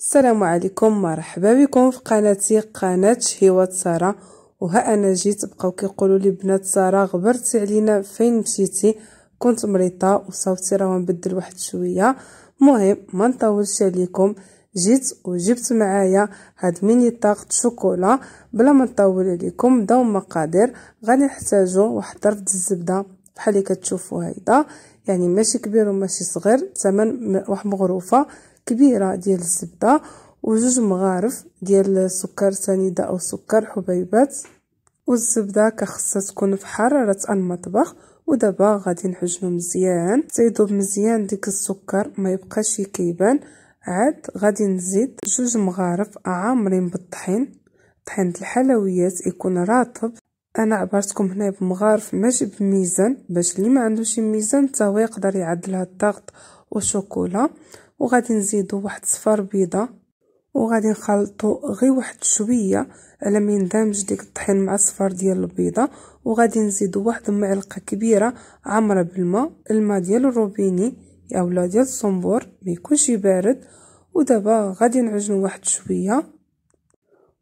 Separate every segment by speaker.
Speaker 1: السلام عليكم مرحبا بكم في قناتي قناة شهيوات سارة وها انا جيت بقاو كيقولوا لي بنات سارة غبرتي علينا فين مشيتي كنت مريضه وصوتي راه مبدل واحد شويه مهم ما نطولش عليكم جيت وجبت معايا هاد ميني طاقة شوكولا بلا ما نطول عليكم بداو المقادير غادي نحتاجو واحد ضرب الزبده بحال اللي كتشوفوا هيدا يعني ماشي كبير وماشي صغير ثمن واحد مغروفه كبيره ديال الزبده وجوج مغارف ديال السكر سنيده او سكر حبيبات والزبده كخصها تكون في حراره المطبخ ودابا غادي نحجنو مزيان تيذوب مزيان ديك السكر ما يبقاش كيبان عاد غادي نزيد جوج مغارف عامرين بالطحين طحين الحلويات يكون رطب انا عبرتكم هنا بمغارف ماشي بميزان باش اللي ما عندوش ميزان حتى هو يقدر يعدل الضغط وشوكولا وغادي نزيدو واحد صفار بيضة وغادي نخلطو غير واحد شويه على ما يندمج ديك الطحين مع الصفار ديال البيضه وغادي نزيدو واحد المعلقه كبيره عامره بالماء الماء ديال الروبيني لا ديال الصنبور ما يكونش بارد ودابا غادي نعجنو واحد شويه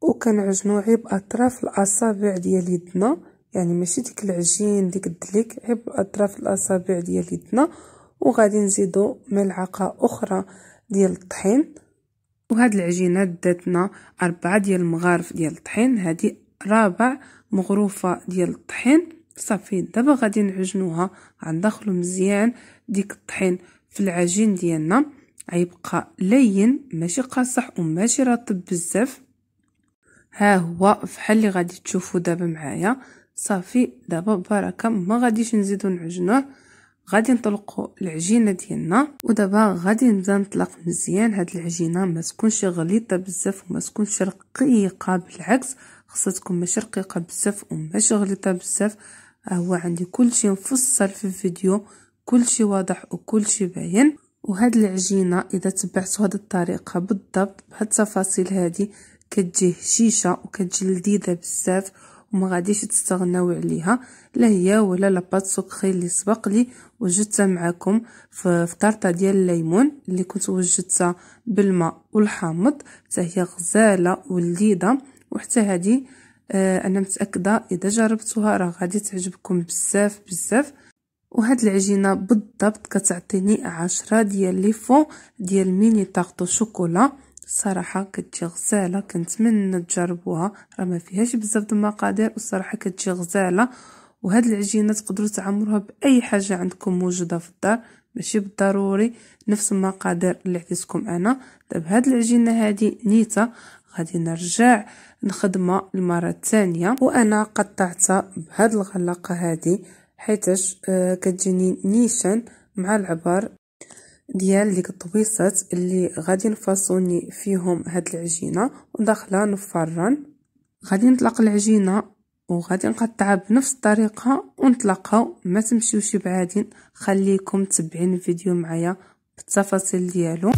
Speaker 1: وكنعجنو عيب أطراف الاصابع ديال يدنا يعني ماشي ديك العجين ديك الدليك عيب أطراف الاصابع ديال يدنا وغادي نزيدو ملعقه اخرى ديال الطحين وهاد العجينه داتنا أربعة ديال المغارف ديال الطحين هادي رابع مغروفه ديال الطحين صافي دابا غادي نعجنوها غندخلو مزيان ديك الطحين في العجين ديالنا غيبقى لين ماشي قاصح وماشي رطب بزاف ها هو فحال اللي غادي تشوفوا دابا معايا صافي دابا بركه ما غاديش نزيدو نعجنوه غادي نطلقوا العجينه ديالنا ودابا غادي نبدا نطلق مزيان هاد العجينه ما تكونش غليظه بزاف وما تكونش رقيقه بالعكس خاصها تكون ماشي رقيقه بزاف وماشي غليظه بزاف هو عندي كلشي مفصل في الفيديو كلشي واضح وكلشي باين وهاد العجينه اذا تبعتوا هاد الطريقه بالضبط بهاد التفاصيل هادي كتجي هشيشه وكتجي لذيذه بزاف وما غاديش تستغناو عليها لا هي ولا لاباط سكري اللي سبق لي وجدتها معكم في الطرطه ديال الليمون اللي كنت وجدتها بالماء والحامض حتى هي غزاله ولذيذه وحتى هذه آه انا متاكده اذا جربتوها راه غادي تعجبكم بزاف بزاف وهاد العجينه بالضبط كتعطيني عشرة ديال لي فون ديال ميني طاغطو شوكولا الصراحة كتجي غزالة كنتمنى تجربوها راه ما فيهاش بزاف د المقادير والصراحة كتجي غزالة وهاد العجينة تقدروا تعمروها بأي حاجة عندكم موجودة في الدار ماشي بالضروري نفس المقادير اللي عطيتكم انا دابا هاد العجينه هادي نيته غادي نرجع نخدمها المره الثانيه وانا قطعتها بهاد الغلاقه هادي حيتاش آه، كتجيني نيشان مع العبر ديال ديك الطويصات اللي غادي نفاصوني فيهم هاد العجينه وداخله نفرن غادي نطلق العجينه وغادي نقطعها بنفس الطريقه ونطلقها ما تمشيوش بعادين خليكم تبعين الفيديو معايا بالتفاصيل ديالو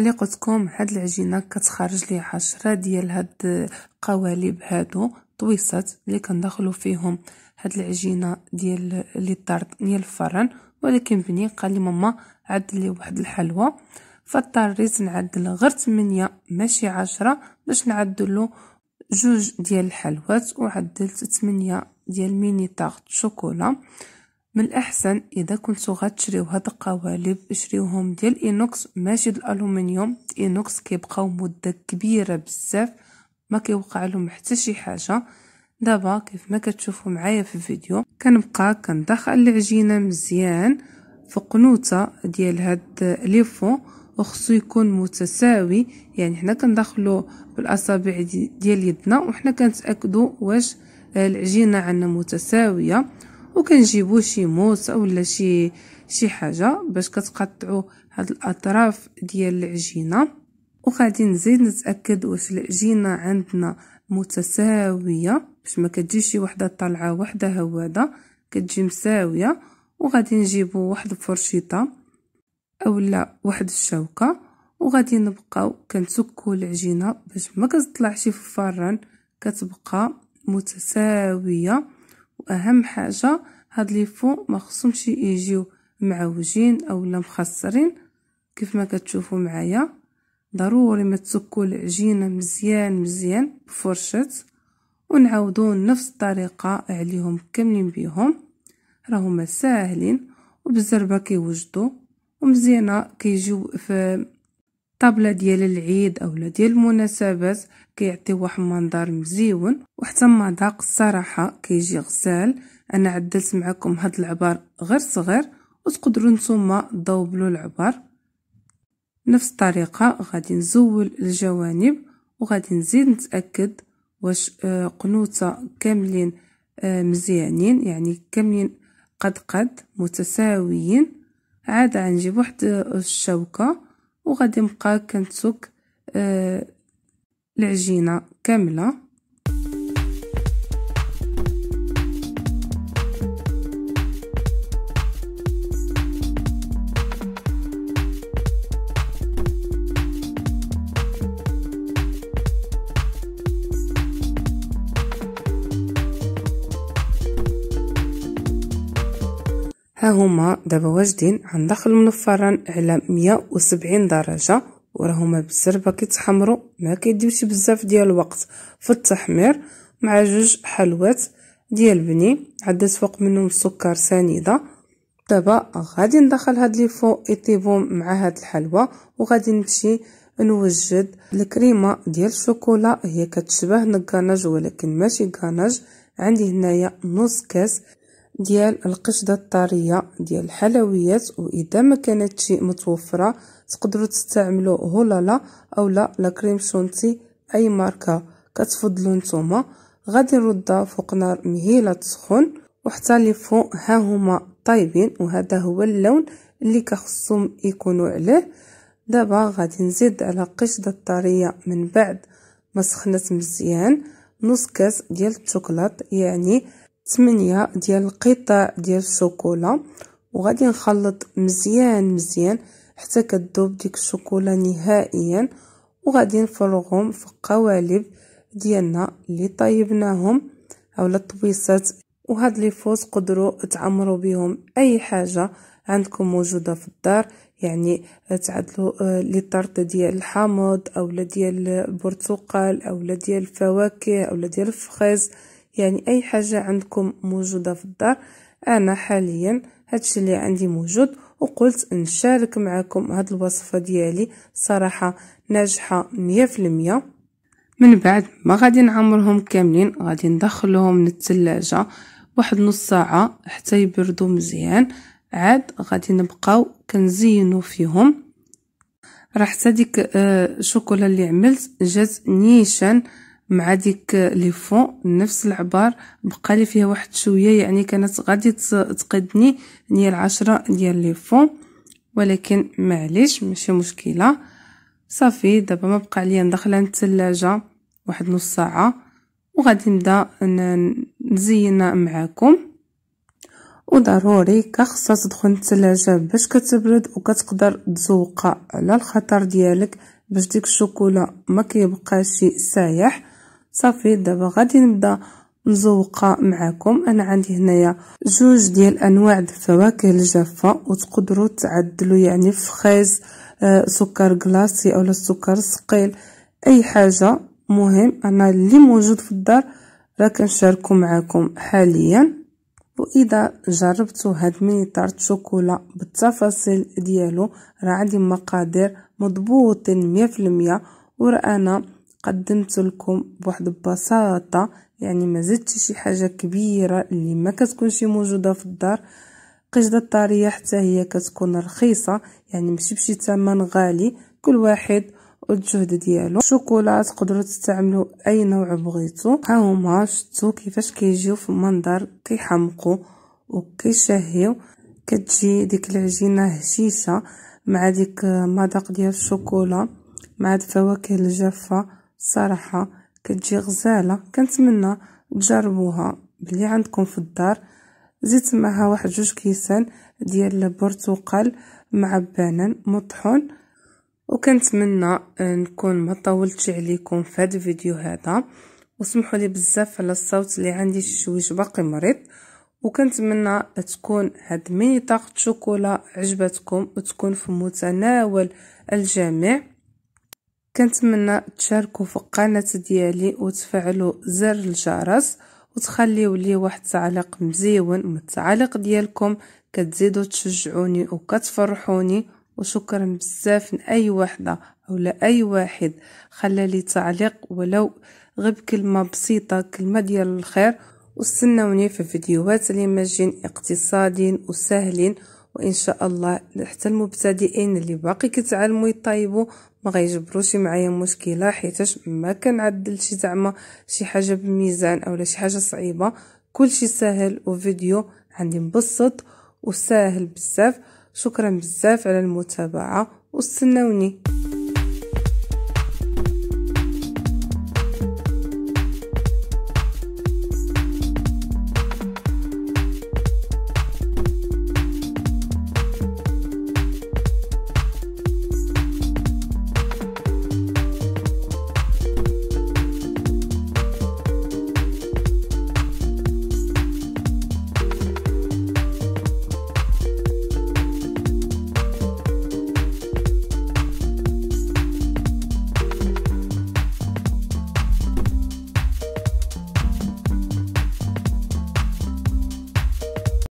Speaker 1: بحال اللي قلتكم هاد العجينه كتخرج لي عشرة ديال هاد القوالب هادو طويصات اللي كندخلو فيهم هاد العجينه ديال اللي طارت ديال الفرن ولكن بني قال لي ماما لي واحد الحلوه فاضطريت نعدل غير 8 ماشي عشرة باش نعدلو جوج ديال الحلوات وعدلت 8 ديال ميني طارت شوكولا من الأحسن إذا كنتو غتشريو هاد القوالب شريوهم ديال الإينوكس ماشي ديال الألومنيوم الإينوكس كيبقاو مدة كبيرة بزاف ما كيوقع لهم حتى شي حاجة دابا كيف ما كتشوفوا معايا في الفيديو كنبقى كندخل العجينة مزيان في قنوطة ديال هاد ليفو وخصو يكون متساوي يعني حنا كندخلو بالاصابع ديال يدنا وحنا كنتاكدو واش العجينه عندنا متساويه وكنجيبو شي موس اولا شي شي حاجه باش كتقطعوا هاد الاطراف ديال العجينه وغادي نزيد نتاكد واش العجينه عندنا متساويه باش ما كتجيش شي وحده طالعه وحده هواده كتجي مساويه وغادي نجيبو واحد الفرشيطه اولا واحد الشوكه وغادي نبقاو كنسكو العجينه باش ما كتطلعش في الفران كتبقى متساويه واهم حاجه هاد لي فو ما خصهمش يجيو معوجين اولا مخسرين كيف ما كتشوفوا معايا ضروري ما تسكوا العجينه مزيان مزيان بفرشه ونعاودوا نفس الطريقه عليهم كاملين بيهم راهما ساهلين وبالزربه كيوجدوا ومزيانه كيجيو في الطابلة ديال العيد أو ديال المناسبات كيعطي واحد منظر مزيون وحتى مذاق الصراحه كيجي غزال انا عدلت معكم هاد العبار غير صغير وتقدروا نتوما ضوبلو العبار نفس الطريقه غادي نزول الجوانب وغادي نزيد نتاكد واش آه، قنوته كاملين آه، مزيانين يعني كاملين قد قد متساويين عاد غنجيب واحد آه، الشوكه وغادي نبقى كنتسك آه العجينه كامله هما دابا واجدين من الفران على 170 درجه وراهما بالزربه كيتحمرو ما كيديوش بزاف ديال الوقت في التحمير مع جوج حلوات ديال بني عدات فوق منهم السكر سنيده دابا غادي ندخل هاد لي فو يطيبو مع هاد الحلوى وغادي نمشي نوجد الكريمه ديال الشوكولا هي كتشبه نكاناج ولكن ماشي كاناج عندي هنايا نص كاس ديال القشدة الطارية ديال الحلويات وإذا ما كانت شيء متوفرة تقدروا تستعملوا هولالا أو لا لكريم شونتي أي ماركة كتفضلوا نتوما غادي نردها فوق نار مهيلة تسخن وحتى لي فوق ها هما طيبين وهذا هو اللون اللي كخصهم يكونوا عليه دابا غادي نزيد على قشدة الطارية من بعد ما سخنت مزيان نص كاس ديال الشوكولات يعني ثمانية ديال القطع ديال الشوكولا وغادي نخلط مزيان مزيان حتى كتذوب ديك الشوكولا نهائيا وغادي نفرغهم في القوالب ديالنا اللي طيبناهم اولا الطبيسات وهاد لي فوز قدروا تعمروا بهم اي حاجه عندكم موجوده في الدار يعني تعدلوا آه، لي طرط ديال الحامض اولا ديال البرتقال اولا ديال الفواكه اولا ديال الفخيز يعني أي حاجة عندكم موجودة في الدار أنا حاليا هادشي اللي عندي موجود وقلت نشارك معكم هاد الوصفة ديالي صراحة ناجحة مية في المية من بعد ما غادي نعمرهم كاملين غادي ندخلهم للثلاجه واحد نص ساعة حتى يبردو مزيان عاد غادي نبقاو كنزينو فيهم راه حتى ديك الشوكولا آه، اللي عملت جات نيشان مع ديك لي فون نفس العبار بقى لي فيها واحد شويه يعني كانت غادي تقدني هي العشرة ديال لي فون ولكن معليش ماشي مشكله صافي دابا ما بقى ليا ندخلها للثلاجه واحد نص ساعه وغادي نبدا نزينها معاكم وضروري كخصها تدخل الثلاجه باش كتبرد وكتقدر تزوقها على الخطر ديالك باش ديك الشوكولا ما كيبقاش سايح صافي دابا غادي نبدا نزوق معاكم انا عندي هنايا جوج ديال انواع الفواكه الجافه وتقدروا تعدلوا يعني فخيز آه، سكر كلاصي اولا السكر ثقيل اي حاجه مهم انا اللي موجود في الدار راه كنشاركو معاكم حاليا واذا جربتوا هاد ميني طارت شوكولا بالتفاصيل ديالو راه عندي مقادير مضبوطين 100% وراه انا قدمت لكم بواحد البساطه يعني ما زدتش شي حاجه كبيره اللي ما كتكونش موجوده في الدار قشده طارية حتى هي كتكون رخيصه يعني ماشي بشي ثمن غالي كل واحد والجهد ديالو شوكولا تقدروا تستعملوا اي نوع بغيتو ها هما شتو كيفاش كيجيو في المنظر كيحمقوا وكيشهيو كتجي ديك العجينه هشيشه مع ديك مذاق ديال الشوكولا مع الفواكه الجافه صراحة كتجي غزالة كنتمنى تجربوها بلي عندكم في الدار زدت معها واحد جوج كيسان ديال البرتقال مع بانان مطحون وكنتمنى نكون ما طولتش عليكم في هذا الفيديو هذا وسمحوا لي بزاف على الصوت اللي عندي شويش باقي مريض وكنتمنى تكون هاد ميني طاقه شوكولا عجبتكم وتكون في متناول الجميع كنتمنى تشاركوا في القناة ديالي وتفعلوا زر الجرس وتخليوا لي واحد تعليق مزيون من التعليق ديالكم كتزيدوا تشجعوني وكتفرحوني وشكرا بزاف لاي وحده أو اي واحد خلى لي تعليق ولو غير كلمة بسيطه كلمه ديال الخير واستناوني في فيديوهات اللي ماجين اقتصاديين وسهلين وان شاء الله حتى المبتدئين اللي باقي كيتعلموا يطيبوا ما غيجبروش معايا مشكله حيتاش ما كنعدل شي زعما شي حاجه بالميزان اولا شي حاجه صعيبه كلشي ساهل وفيديو عندي مبسط وساهل بزاف شكرا بزاف على المتابعه واستناوني